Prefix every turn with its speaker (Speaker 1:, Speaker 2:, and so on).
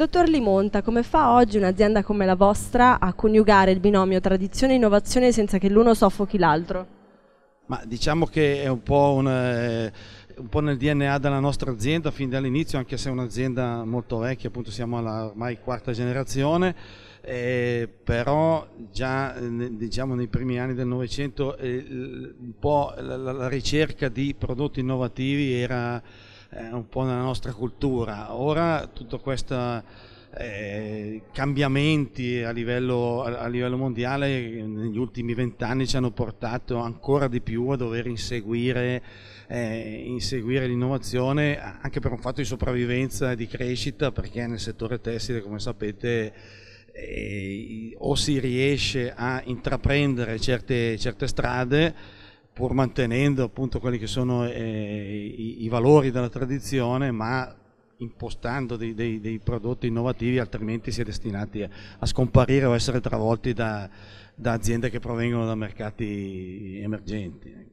Speaker 1: Dottor Limonta, come fa oggi un'azienda come la vostra a coniugare il binomio tradizione e innovazione senza che l'uno soffochi l'altro?
Speaker 2: Ma diciamo che è un po', un, eh, un po nel DNA della nostra azienda fin dall'inizio, anche se è un'azienda molto vecchia, appunto siamo alla ormai quarta generazione, eh, però già eh, diciamo nei primi anni del Novecento eh, un po' la, la, la ricerca di prodotti innovativi era eh, un po' nella nostra cultura. Ora tutto questo eh, cambiamenti a livello, a livello, mondiale negli ultimi vent'anni ci hanno portato ancora di più a dover inseguire, eh, inseguire l'innovazione anche per un fatto di sopravvivenza e di crescita perché nel settore tessile come sapete eh, o si riesce a intraprendere certe, certe strade pur mantenendo appunto quelli che sono eh, i, valori della tradizione, ma impostando dei, dei, dei, prodotti innovativi, altrimenti si è destinati a, a scomparire o essere travolti da, da, aziende che provengono da mercati emergenti. Ecco.